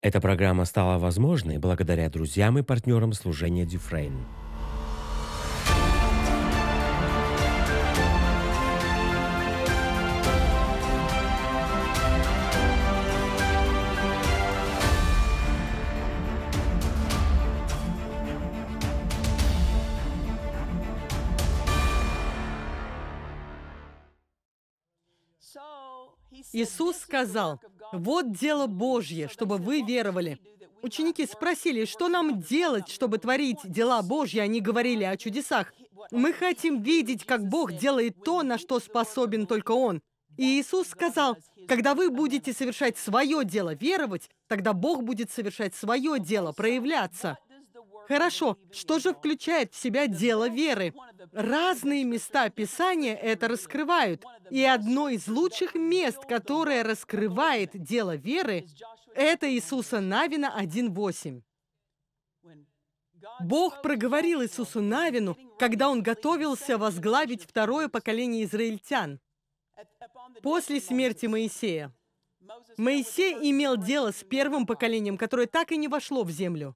Эта программа стала возможной благодаря друзьям и партнерам служения Дюфрейн. Иисус сказал, вот дело Божье, чтобы вы веровали. Ученики спросили, что нам делать, чтобы творить дела Божьи, они говорили о чудесах. Мы хотим видеть, как Бог делает то, на что способен только Он. И Иисус сказал, когда вы будете совершать свое дело, веровать, тогда Бог будет совершать свое дело, проявляться. Хорошо, что же включает в себя дело веры? Разные места Писания это раскрывают. И одно из лучших мест, которое раскрывает дело веры, это Иисуса Навина 1.8. Бог проговорил Иисусу Навину, когда он готовился возглавить второе поколение израильтян после смерти Моисея. Моисей имел дело с первым поколением, которое так и не вошло в землю.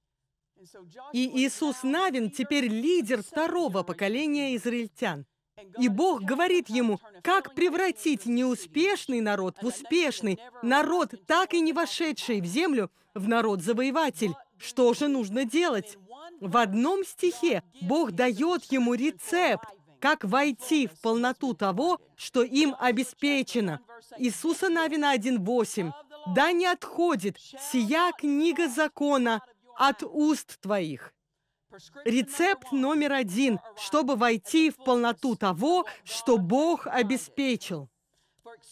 И Иисус Навин теперь лидер второго поколения израильтян. И Бог говорит ему, как превратить неуспешный народ в успешный, народ, так и не вошедший в землю, в народ-завоеватель. Что же нужно делать? В одном стихе Бог дает ему рецепт, как войти в полноту того, что им обеспечено. Иисуса Навина 1.8. «Да не отходит сия книга закона от уст твоих. Рецепт номер один, чтобы войти в полноту того, что Бог обеспечил,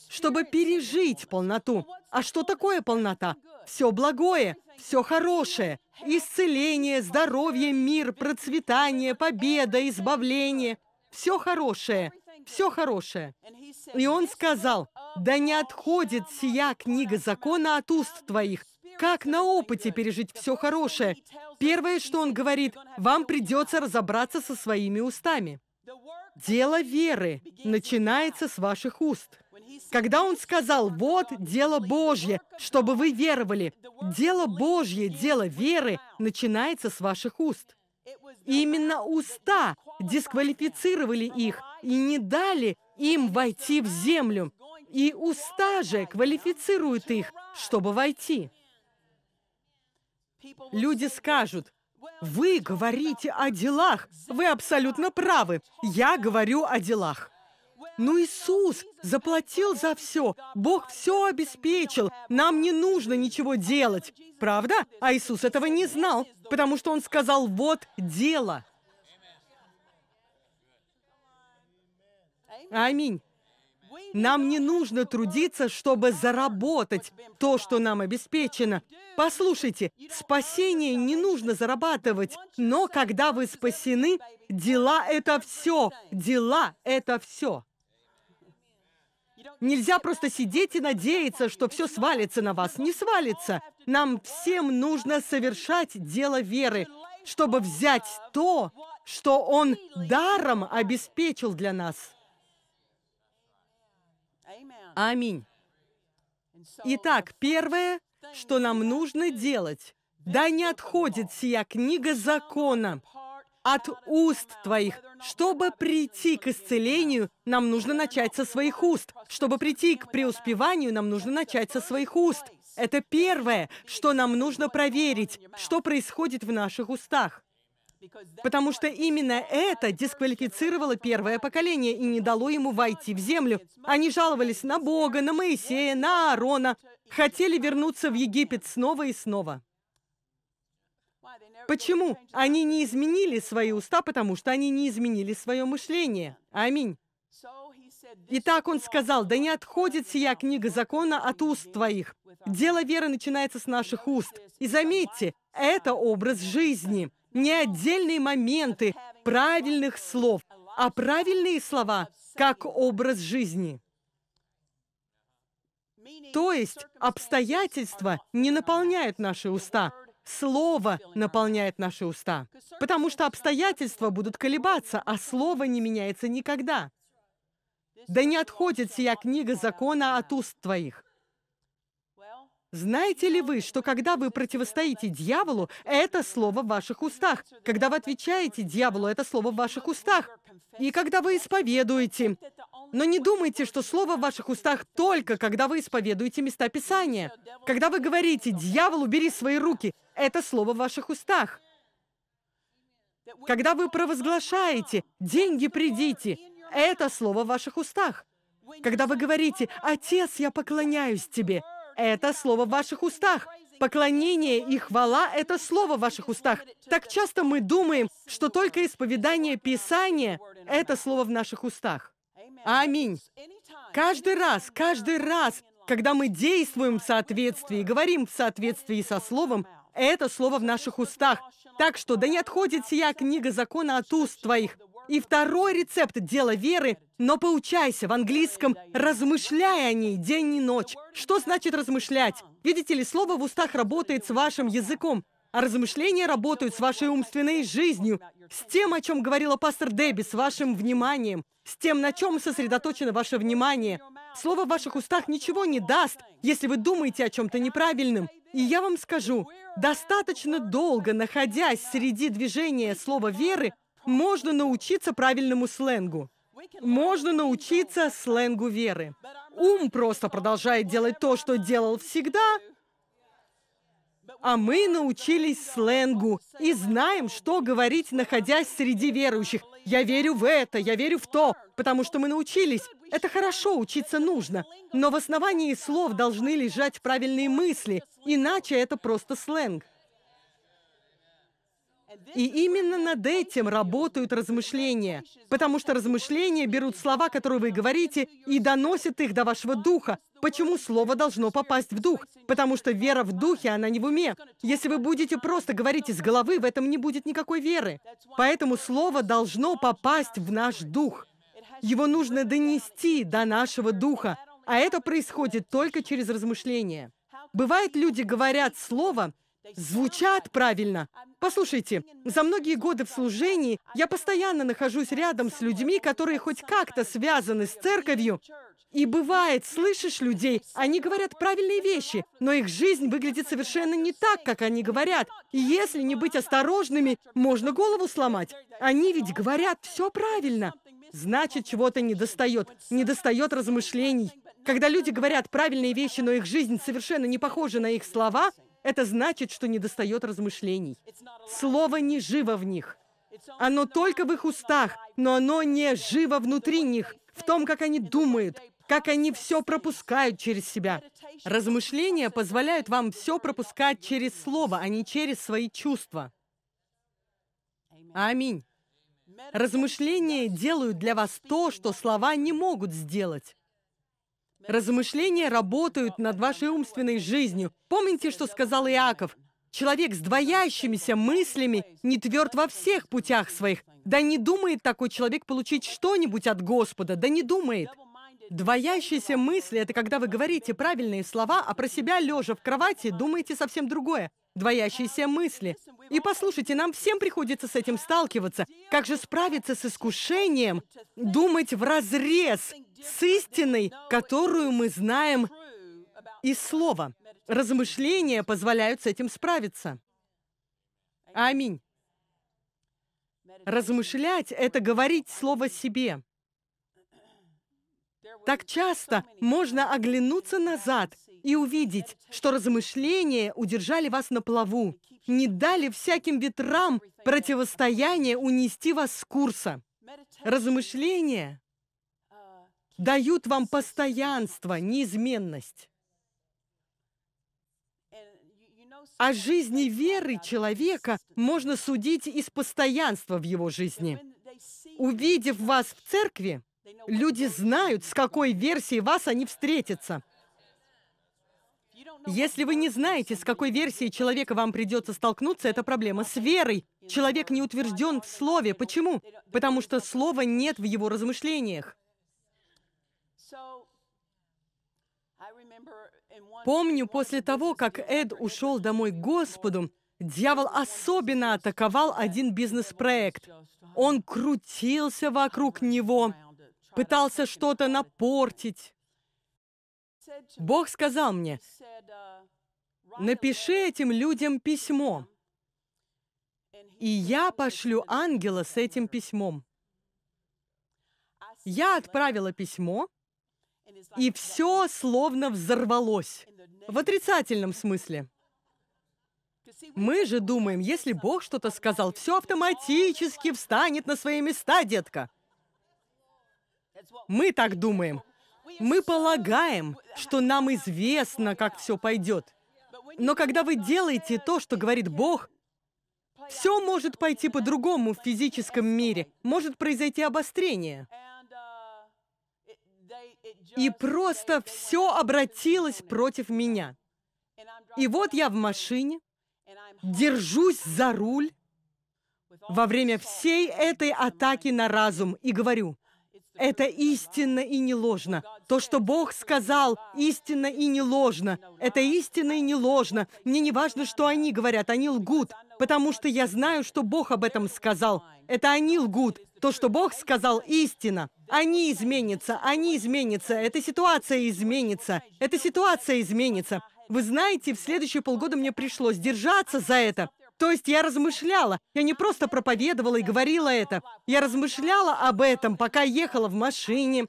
чтобы пережить полноту. А что такое полнота? Все благое, все хорошее, исцеление, здоровье, мир, процветание, победа, избавление. Все хорошее, все хорошее. И он сказал, да не отходит сия книга закона от уст твоих, как на опыте пережить все хорошее? Первое, что он говорит, вам придется разобраться со своими устами. Дело веры начинается с ваших уст. Когда он сказал, вот дело Божье, чтобы вы веровали, дело Божье, дело веры начинается с ваших уст. И именно уста дисквалифицировали их и не дали им войти в землю. И уста же квалифицируют их, чтобы войти. Люди скажут, вы говорите о делах. Вы абсолютно правы. Я говорю о делах. Но ну, Иисус заплатил за все. Бог все обеспечил. Нам не нужно ничего делать. Правда? А Иисус этого не знал, потому что Он сказал «вот дело». Аминь. Нам не нужно трудиться, чтобы заработать то, что нам обеспечено. Послушайте, спасение не нужно зарабатывать, но когда вы спасены, дела – это все, дела – это все. Нельзя просто сидеть и надеяться, что все свалится на вас. Не свалится. Нам всем нужно совершать дело веры, чтобы взять то, что Он даром обеспечил для нас. Аминь. Итак, первое, что нам нужно делать, да не отходит сия книга закона от уст твоих. Чтобы прийти к исцелению, нам нужно начать со своих уст. Чтобы прийти к преуспеванию, нам нужно начать со своих уст. Это первое, что нам нужно проверить, что происходит в наших устах. Потому что именно это дисквалифицировало первое поколение и не дало ему войти в землю. Они жаловались на Бога, на Моисея, на Аарона, хотели вернуться в Египет снова и снова. Почему? Они не изменили свои уста, потому что они не изменили свое мышление. Аминь. Итак, он сказал, «Да не отходит сия книга закона от уст твоих». Дело веры начинается с наших уст. И заметьте, это образ жизни – не отдельные моменты правильных слов, а правильные слова как образ жизни. То есть обстоятельства не наполняют наши уста, Слово наполняет наши уста, потому что обстоятельства будут колебаться, а Слово не меняется никогда. Да не отходит сия книга закона от уст твоих. Знаете ли вы, что когда вы противостоите дьяволу, это слово в ваших устах? Когда вы отвечаете дьяволу, это слово в ваших устах. И когда вы исповедуете. Но не думайте, что слово в ваших устах только, когда вы исповедуете места Писания. Когда вы говорите «дьявол, убери свои руки», это слово в ваших устах. Когда вы провозглашаете «деньги придите», это слово в ваших устах. Когда вы говорите «Отец, я поклоняюсь тебе», это слово в ваших устах. Поклонение и хвала — это слово в ваших устах. Так часто мы думаем, что только исповедание Писания — это слово в наших устах. Аминь. Каждый раз, каждый раз, когда мы действуем в соответствии, говорим в соответствии со Словом, это слово в наших устах. Так что да не отходит сия книга закона от уст твоих, и второй рецепт – дело веры, но поучайся в английском, размышляя о ней день и ночь. Что значит размышлять? Видите ли, слово в устах работает с вашим языком, а размышления работают с вашей умственной жизнью, с тем, о чем говорила пастор Дебби, с вашим вниманием, с тем, на чем сосредоточено ваше внимание. Слово в ваших устах ничего не даст, если вы думаете о чем-то неправильном. И я вам скажу, достаточно долго находясь среди движения слова веры, можно научиться правильному сленгу. Можно научиться сленгу веры. Ум просто продолжает делать то, что делал всегда, а мы научились сленгу и знаем, что говорить, находясь среди верующих. Я верю в это, я верю в то, потому что мы научились. Это хорошо, учиться нужно. Но в основании слов должны лежать правильные мысли, иначе это просто сленг. И именно над этим работают размышления, потому что размышления берут слова, которые вы говорите, и доносят их до вашего духа. Почему слово должно попасть в дух? Потому что вера в духе, она не в уме. Если вы будете просто говорить из головы, в этом не будет никакой веры. Поэтому слово должно попасть в наш дух. Его нужно донести до нашего духа, а это происходит только через размышления. Бывает, люди говорят слово, звучат правильно. Послушайте, за многие годы в служении я постоянно нахожусь рядом с людьми, которые хоть как-то связаны с церковью. И бывает, слышишь людей, они говорят правильные вещи, но их жизнь выглядит совершенно не так, как они говорят. И если не быть осторожными, можно голову сломать. Они ведь говорят все правильно. Значит, чего-то недостает. Недостает размышлений. Когда люди говорят правильные вещи, но их жизнь совершенно не похожа на их слова, это значит, что недостает размышлений. Слово не живо в них. Оно только в их устах, но оно не живо внутри них, в том, как они думают, как они все пропускают через себя. Размышления позволяют вам все пропускать через слово, а не через свои чувства. Аминь. Размышления делают для вас то, что слова не могут сделать. Размышления работают над вашей умственной жизнью. Помните, что сказал Иаков? Человек с двоящимися мыслями не тверд во всех путях своих. Да не думает такой человек получить что-нибудь от Господа. Да не думает. Двоящиеся мысли – это когда вы говорите правильные слова, а про себя, лежа в кровати, думаете совсем другое. Двоящиеся мысли. И послушайте, нам всем приходится с этим сталкиваться. Как же справиться с искушением думать в разрез с истиной, которую мы знаем из Слова. Размышления позволяют с этим справиться. Аминь. Размышлять — это говорить слово себе. Так часто можно оглянуться назад и увидеть, что размышления удержали вас на плаву, не дали всяким ветрам противостояние унести вас с курса. Размышления дают вам постоянство, неизменность. О жизни веры человека можно судить из постоянства в его жизни. Увидев вас в церкви, люди знают, с какой версией вас они встретятся. Если вы не знаете, с какой версией человека вам придется столкнуться, это проблема с верой. Человек не утвержден в слове. Почему? Потому что слова нет в его размышлениях. Помню, после того, как Эд ушел домой к Господу, дьявол особенно атаковал один бизнес-проект. Он крутился вокруг него, пытался что-то напортить. Бог сказал мне, напиши этим людям письмо, и я пошлю ангела с этим письмом. Я отправила письмо, и все словно взорвалось. В отрицательном смысле. Мы же думаем, если Бог что-то сказал, все автоматически встанет на свои места, детка. Мы так думаем. Мы полагаем, что нам известно, как все пойдет. Но когда вы делаете то, что говорит Бог, все может пойти по-другому в физическом мире, может произойти обострение и просто все обратилось против меня. И вот я в машине, держусь за руль во время всей этой атаки на разум и говорю, это истинно и не ложно. То, что Бог сказал, истинно и не ложно. Это истинно и не ложно. Мне не важно, что они говорят, они лгут, потому что я знаю, что Бог об этом сказал. Это они лгут, то, что Бог сказал, истина. Они изменятся, они изменятся, эта ситуация изменится, эта ситуация изменится. Вы знаете, в следующие полгода мне пришлось держаться за это. То есть я размышляла, я не просто проповедовала и говорила это. Я размышляла об этом, пока ехала в машине.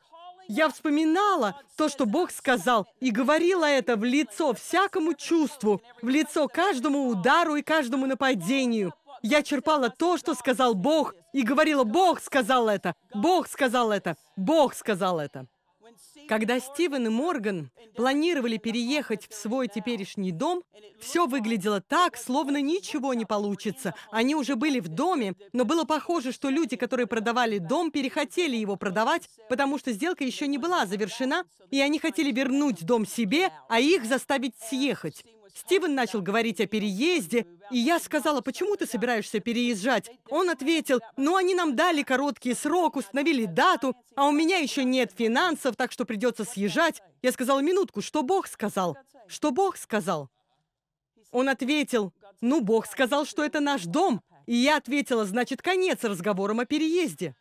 Я вспоминала то, что Бог сказал, и говорила это в лицо всякому чувству, в лицо каждому удару и каждому нападению. Я черпала то, что сказал Бог, и говорила, Бог сказал это, Бог сказал это, Бог сказал это. Когда Стивен и Морган планировали переехать в свой теперешний дом, все выглядело так, словно ничего не получится. Они уже были в доме, но было похоже, что люди, которые продавали дом, перехотели его продавать, потому что сделка еще не была завершена, и они хотели вернуть дом себе, а их заставить съехать. Стивен начал говорить о переезде, и я сказала, почему ты собираешься переезжать? Он ответил, ну они нам дали короткий срок, установили дату, а у меня еще нет финансов, так что придется съезжать. Я сказала, минутку, что Бог сказал? Что Бог сказал? Он ответил, ну Бог сказал, что это наш дом. И я ответила, значит, конец разговором о переезде.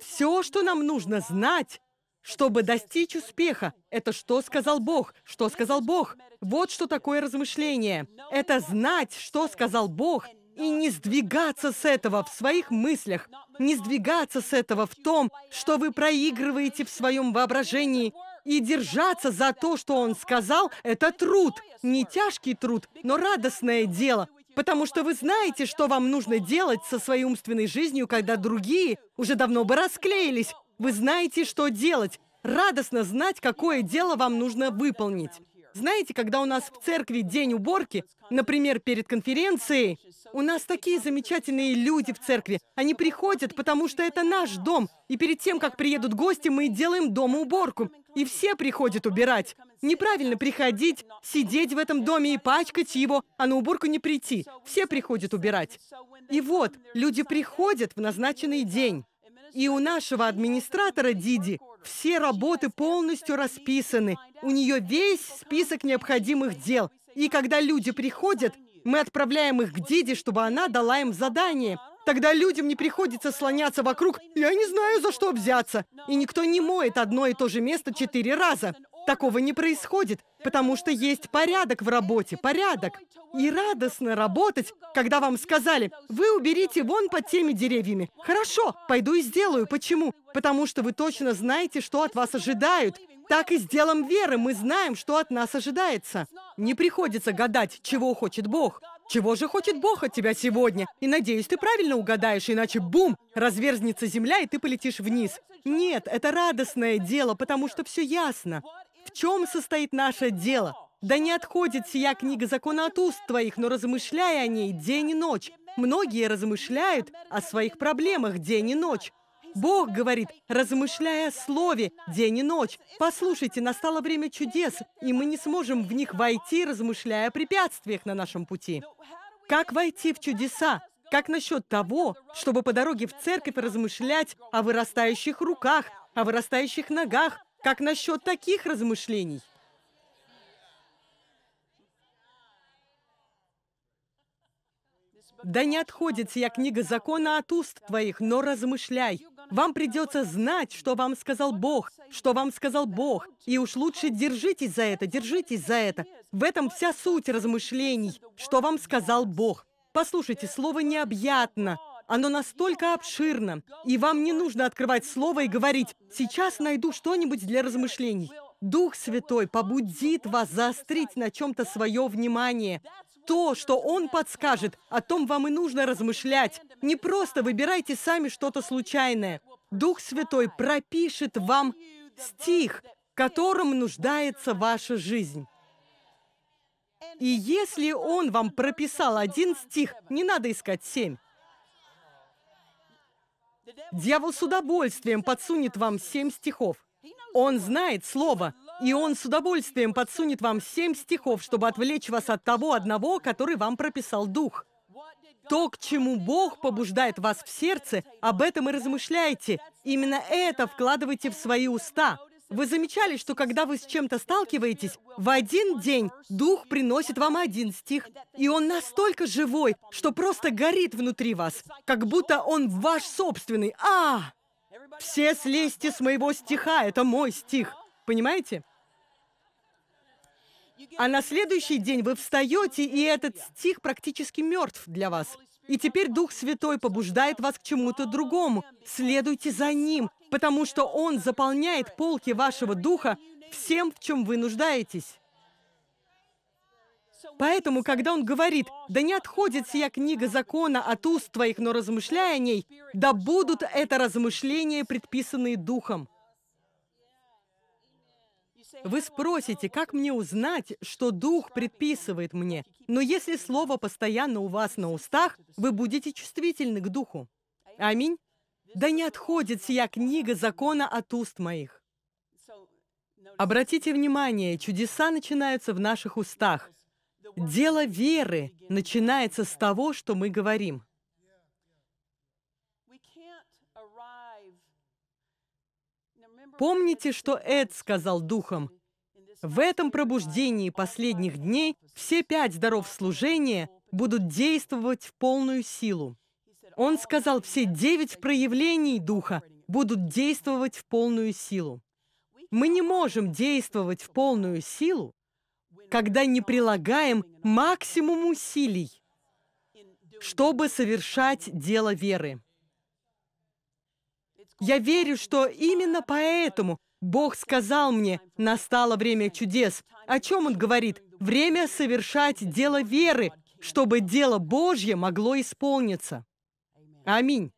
Все, что нам нужно знать, чтобы достичь успеха. Это что сказал Бог? Что сказал Бог? Вот что такое размышление. Это знать, что сказал Бог, и не сдвигаться с этого в своих мыслях, не сдвигаться с этого в том, что вы проигрываете в своем воображении, и держаться за то, что он сказал, это труд. Не тяжкий труд, но радостное дело. Потому что вы знаете, что вам нужно делать со своей умственной жизнью, когда другие уже давно бы расклеились, вы знаете, что делать. Радостно знать, какое дело вам нужно выполнить. Знаете, когда у нас в церкви день уборки, например, перед конференцией, у нас такие замечательные люди в церкви. Они приходят, потому что это наш дом. И перед тем, как приедут гости, мы делаем дома уборку. И все приходят убирать. Неправильно приходить, сидеть в этом доме и пачкать его, а на уборку не прийти. Все приходят убирать. И вот, люди приходят в назначенный день. И у нашего администратора Диди все работы полностью расписаны. У нее весь список необходимых дел. И когда люди приходят, мы отправляем их к Диди, чтобы она дала им задание. Тогда людям не приходится слоняться вокруг «я не знаю, за что взяться». И никто не моет одно и то же место четыре раза. Такого не происходит, потому что есть порядок в работе, порядок. И радостно работать, когда вам сказали, вы уберите вон под теми деревьями. Хорошо, пойду и сделаю. Почему? Потому что вы точно знаете, что от вас ожидают. Так и с делом веры мы знаем, что от нас ожидается. Не приходится гадать, чего хочет Бог. Чего же хочет Бог от тебя сегодня? И надеюсь, ты правильно угадаешь, иначе бум, разверзнется земля, и ты полетишь вниз. Нет, это радостное дело, потому что все ясно. В чем состоит наше дело? Да не отходит сия книга закона от уст твоих, но размышляй о ней день и ночь. Многие размышляют о своих проблемах день и ночь. Бог говорит, размышляя о слове день и ночь. Послушайте, настало время чудес, и мы не сможем в них войти, размышляя о препятствиях на нашем пути. Как войти в чудеса? Как насчет того, чтобы по дороге в церковь размышлять о вырастающих руках, о вырастающих ногах, как насчет таких размышлений? Да не отходит я книга закона от уст твоих, но размышляй. Вам придется знать, что вам сказал Бог, что вам сказал Бог. И уж лучше держитесь за это, держитесь за это. В этом вся суть размышлений, что вам сказал Бог. Послушайте, слово необъятно, оно настолько обширно, и вам не нужно открывать слово и говорить «сейчас найду что-нибудь для размышлений». Дух Святой побудит вас заострить на чем-то свое внимание. То, что Он подскажет, о том вам и нужно размышлять. Не просто выбирайте сами что-то случайное. Дух Святой пропишет вам стих, которым нуждается ваша жизнь. И если Он вам прописал один стих, не надо искать семь. Дьявол с удовольствием подсунет вам семь стихов. Он знает слово, и он с удовольствием подсунет вам семь стихов, чтобы отвлечь вас от того одного, который вам прописал Дух. То, к чему Бог побуждает вас в сердце, об этом и размышляйте. Именно это вкладывайте в свои уста. Вы замечали, что когда вы с чем-то сталкиваетесь, в один день Дух приносит вам один стих, и он настолько живой, что просто горит внутри вас, как будто он ваш собственный. А! Все слезьте с моего стиха, это мой стих. Понимаете? А на следующий день вы встаете, и этот стих практически мертв для вас. И теперь Дух Святой побуждает вас к чему-то другому. Следуйте за Ним потому что Он заполняет полки вашего духа всем, в чем вы нуждаетесь. Поэтому, когда он говорит, «Да не отходит сия книга закона от уст твоих, но размышляя о ней, да будут это размышления, предписанные Духом». Вы спросите, как мне узнать, что Дух предписывает мне? Но если Слово постоянно у вас на устах, вы будете чувствительны к Духу. Аминь. Да не отходит сия книга закона от уст моих. Обратите внимание, чудеса начинаются в наших устах. Дело веры начинается с того, что мы говорим. Помните, что Эд сказал духом, в этом пробуждении последних дней все пять даров служения будут действовать в полную силу. Он сказал, все девять проявлений Духа будут действовать в полную силу. Мы не можем действовать в полную силу, когда не прилагаем максимум усилий, чтобы совершать дело веры. Я верю, что именно поэтому Бог сказал мне, настало время чудес. О чем Он говорит? Время совершать дело веры, чтобы дело Божье могло исполниться. Аминь.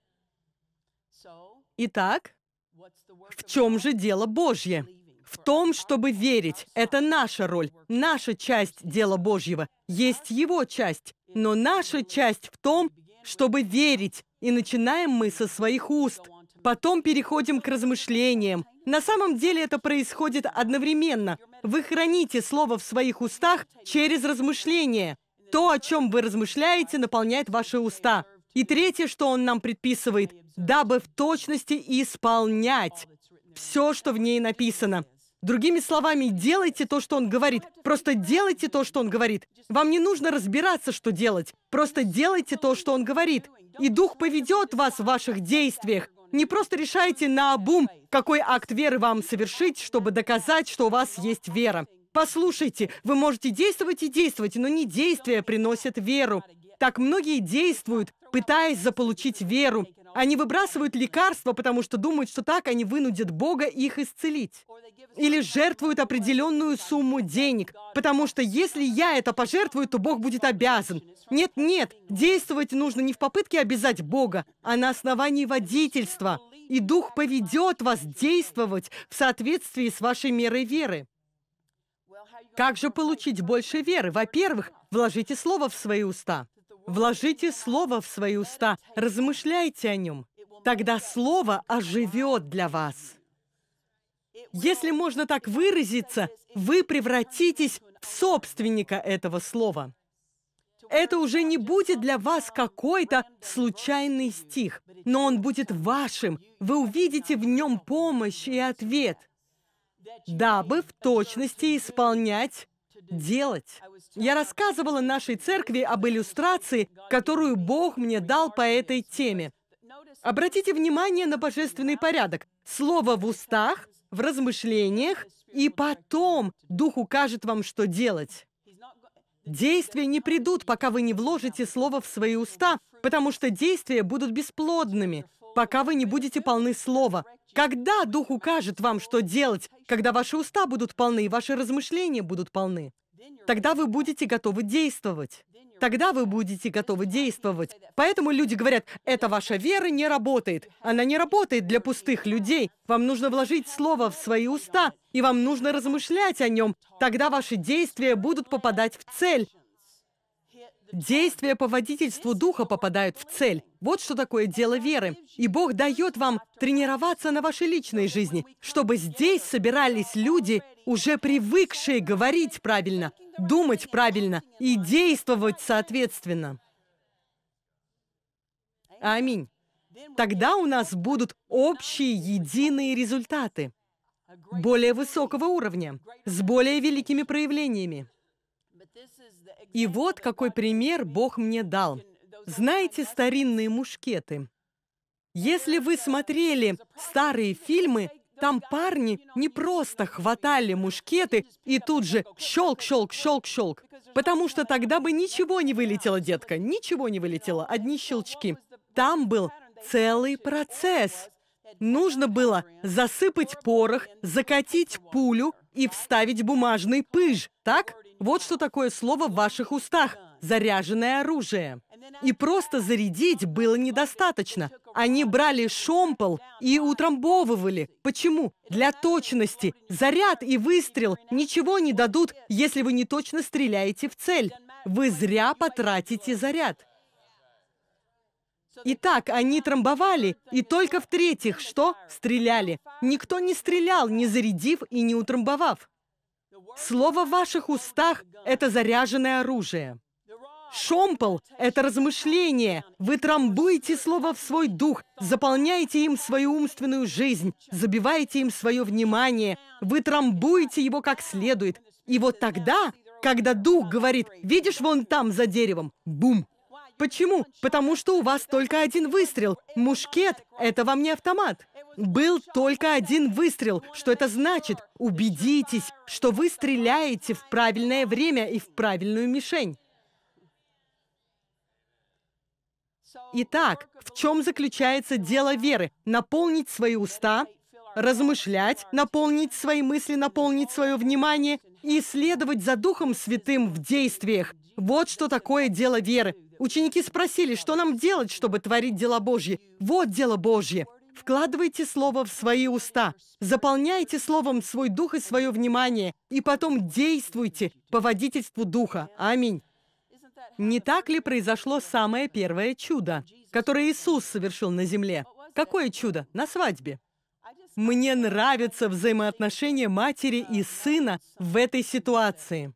Итак, в чем же дело Божье? В том, чтобы верить. Это наша роль, наша часть дела Божьего. Есть его часть, но наша часть в том, чтобы верить. И начинаем мы со своих уст. Потом переходим к размышлениям. На самом деле это происходит одновременно. Вы храните слово в своих устах через размышления. То, о чем вы размышляете, наполняет ваши уста. И третье, что он нам предписывает, дабы в точности исполнять все, что в ней написано. Другими словами, делайте то, что он говорит. Просто делайте то, что он говорит. Вам не нужно разбираться, что делать. Просто делайте то, что он говорит. И Дух поведет вас в ваших действиях. Не просто решайте на обум, какой акт веры вам совершить, чтобы доказать, что у вас есть вера. Послушайте, вы можете действовать и действовать, но не действия приносят веру. Так многие действуют, пытаясь заполучить веру. Они выбрасывают лекарства, потому что думают, что так они вынудят Бога их исцелить. Или жертвуют определенную сумму денег, потому что если я это пожертвую, то Бог будет обязан. Нет, нет, действовать нужно не в попытке обязать Бога, а на основании водительства. И Дух поведет вас действовать в соответствии с вашей мерой веры. Как же получить больше веры? Во-первых, вложите слово в свои уста. Вложите слово в свои уста, размышляйте о нем. Тогда слово оживет для вас. Если можно так выразиться, вы превратитесь в собственника этого слова. Это уже не будет для вас какой-то случайный стих, но он будет вашим. Вы увидите в нем помощь и ответ, дабы в точности исполнять делать. Я рассказывала нашей церкви об иллюстрации, которую Бог мне дал по этой теме. Обратите внимание на божественный порядок. Слово в устах, в размышлениях, и потом Дух укажет вам, что делать. Действия не придут, пока вы не вложите слово в свои уста, потому что действия будут бесплодными пока вы не будете полны слова. Когда Дух укажет вам, что делать, когда ваши уста будут полны и ваши размышления будут полны, тогда вы будете готовы действовать. Тогда вы будете готовы действовать. Поэтому люди говорят, эта ваша вера не работает. Она не работает для пустых людей. Вам нужно вложить слово в свои уста, и вам нужно размышлять о нем. Тогда ваши действия будут попадать в цель. Действия по водительству Духа попадают в цель. Вот что такое дело веры. И Бог дает вам тренироваться на вашей личной жизни, чтобы здесь собирались люди, уже привыкшие говорить правильно, думать правильно и действовать соответственно. Аминь. Тогда у нас будут общие единые результаты более высокого уровня, с более великими проявлениями. И вот какой пример Бог мне дал. Знаете старинные мушкеты? Если вы смотрели старые фильмы, там парни не просто хватали мушкеты и тут же щелк, щелк, щелк, щелк. Потому что тогда бы ничего не вылетело, детка, ничего не вылетело, одни щелчки. Там был целый процесс. Нужно было засыпать порох, закатить пулю и вставить бумажный пыж, так? Вот что такое слово в ваших устах – заряженное оружие. И просто зарядить было недостаточно. Они брали шомпол и утрамбовывали. Почему? Для точности. Заряд и выстрел ничего не дадут, если вы не точно стреляете в цель. Вы зря потратите заряд. Итак, они трамбовали, и только в-третьих, что? Стреляли. Никто не стрелял, не зарядив и не утрамбовав. Слово в ваших устах – это заряженное оружие. Шомпол – это размышление. Вы трамбуете слово в свой дух, заполняете им свою умственную жизнь, забиваете им свое внимание. Вы трамбуете его как следует. И вот тогда, когда дух говорит «Видишь вон там за деревом?» – бум! Почему? Потому что у вас только один выстрел. Мушкет – это вам не автомат. Был только один выстрел. Что это значит? Убедитесь, что вы стреляете в правильное время и в правильную мишень. Итак, в чем заключается дело веры? Наполнить свои уста, размышлять, наполнить свои мысли, наполнить свое внимание и следовать за Духом Святым в действиях. Вот что такое дело веры. Ученики спросили, что нам делать, чтобы творить дела Божьи. Вот дело Божье. Вкладывайте слово в свои уста, заполняйте словом свой дух и свое внимание, и потом действуйте по водительству духа. Аминь. Не так ли произошло самое первое чудо, которое Иисус совершил на земле? Какое чудо? На свадьбе. Мне нравятся взаимоотношения матери и сына в этой ситуации.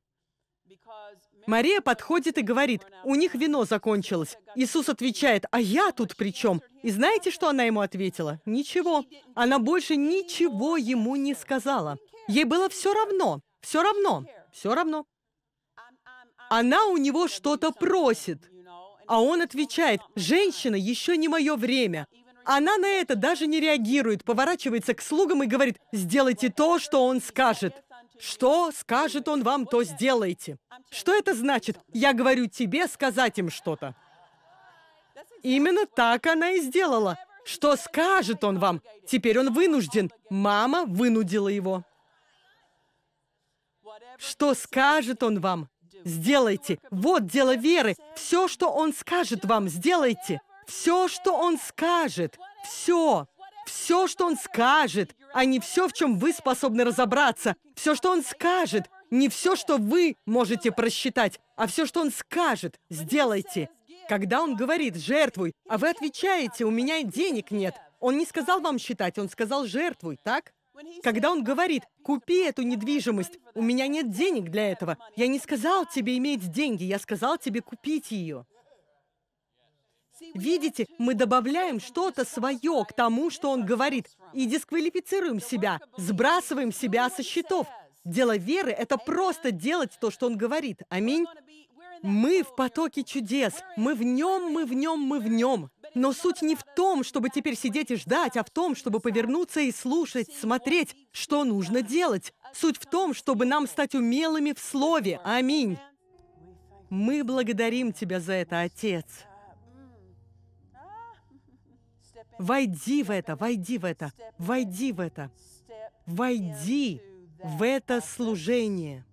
Мария подходит и говорит, у них вино закончилось. Иисус отвечает, а я тут при чем? И знаете, что она ему ответила? Ничего. Она больше ничего ему не сказала. Ей было все равно, все равно, все равно. Она у него что-то просит. А он отвечает, женщина, еще не мое время. Она на это даже не реагирует, поворачивается к слугам и говорит, сделайте то, что он скажет. Что скажет он вам, то сделайте. Что это значит? Я говорю тебе сказать им что-то. Именно так она и сделала. Что скажет он вам? Теперь он вынужден. Мама вынудила его. Что скажет он вам? Сделайте. Вот дело веры. Все, что он скажет вам, сделайте. Все, что он скажет. Все все, что он скажет, а не все, в чем вы способны разобраться. Все, что он скажет, не все, что вы можете просчитать, а все, что он скажет, сделайте. Когда он говорит «жертвуй», а вы отвечаете «у меня денег нет», он не сказал вам считать, он сказал «жертвуй», так? Когда он говорит «купи эту недвижимость, у меня нет денег для этого», я не сказал тебе иметь деньги, я сказал тебе купить ее. Видите, мы добавляем что-то свое к тому, что он говорит, и дисквалифицируем себя, сбрасываем себя со счетов. Дело веры — это просто делать то, что он говорит. Аминь. Мы в потоке чудес. Мы в нем, мы в нем, мы в нем. Но суть не в том, чтобы теперь сидеть и ждать, а в том, чтобы повернуться и слушать, смотреть, что нужно делать. Суть в том, чтобы нам стать умелыми в слове. Аминь. Мы благодарим Тебя за это, Отец. Войди в это, войди в это, войди в это. Войди в это служение.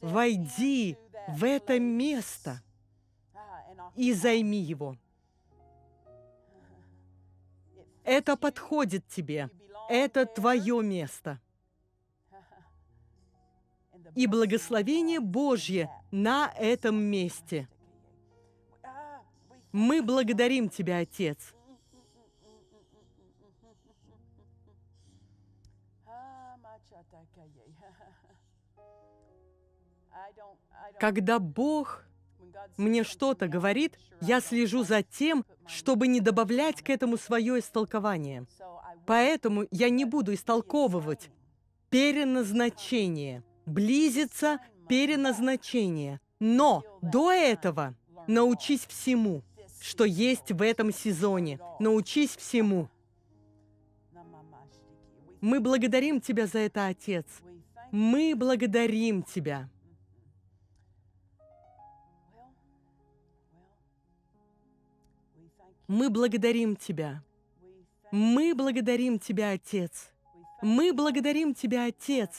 Войди в это место и займи его. Это подходит тебе. Это твое место. И благословение Божье на этом месте. Мы благодарим Тебя, Отец, Когда Бог мне что-то говорит, я слежу за тем, чтобы не добавлять к этому свое истолкование. Поэтому я не буду истолковывать переназначение. Близится переназначение. Но до этого научись всему, что есть в этом сезоне. Научись всему. Мы благодарим Тебя за это, Отец. Мы благодарим Тебя. Мы благодарим Тебя. Мы благодарим Тебя, Отец. Мы благодарим Тебя, Отец,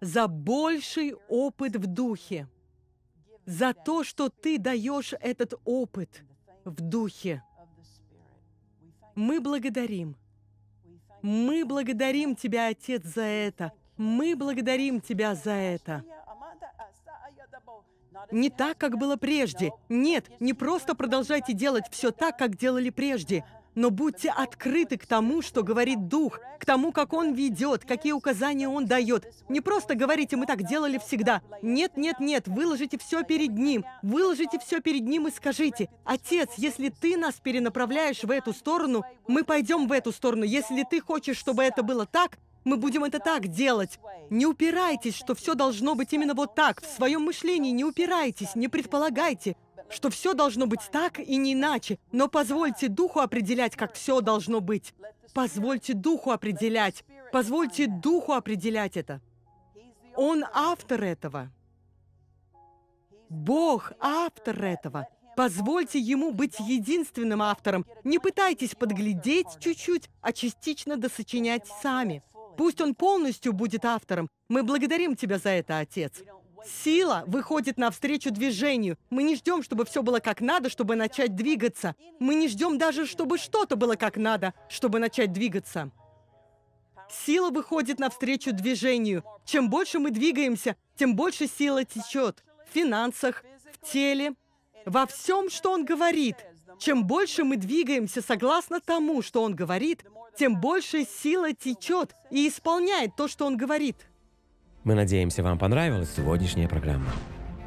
за больший опыт в Духе, за то, что Ты даешь этот опыт в Духе. Мы благодарим. Мы благодарим Тебя, Отец, за это. Мы благодарим Тебя за это. Не так, как было прежде. Нет, не просто продолжайте делать все так, как делали прежде, но будьте открыты к тому, что говорит Дух, к тому, как Он ведет, какие указания Он дает. Не просто говорите, мы так делали всегда. Нет, нет, нет, выложите все перед Ним, выложите все перед Ним и скажите, «Отец, если Ты нас перенаправляешь в эту сторону, мы пойдем в эту сторону. Если Ты хочешь, чтобы это было так, мы будем это так делать. Не упирайтесь, что все должно быть именно вот так. В своем мышлении не упирайтесь, не предполагайте, что все должно быть так и не иначе. Но позвольте Духу определять, как все должно быть. Позвольте Духу определять. Позвольте Духу определять это. Он автор этого. Бог автор этого. Позвольте ему быть единственным автором. Не пытайтесь подглядеть чуть-чуть, а частично досочинять сами. Пусть он полностью будет автором. Мы благодарим тебя за это, отец. Сила выходит навстречу движению. Мы не ждем, чтобы все было как надо, чтобы начать двигаться. Мы не ждем даже, чтобы что-то было как надо, чтобы начать двигаться. Сила выходит навстречу движению. Чем больше мы двигаемся, тем больше сила течет. В финансах, в теле, во всем, что он говорит. Чем больше мы двигаемся согласно тому, что он говорит, тем больше сила течет и исполняет то, что он говорит. Мы надеемся, вам понравилась сегодняшняя программа.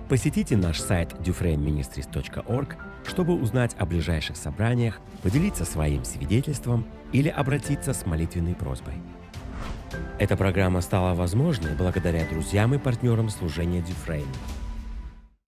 Посетите наш сайт dufrainministries.org, чтобы узнать о ближайших собраниях, поделиться своим свидетельством или обратиться с молитвенной просьбой. Эта программа стала возможной благодаря друзьям и партнерам служения Дюфрейна –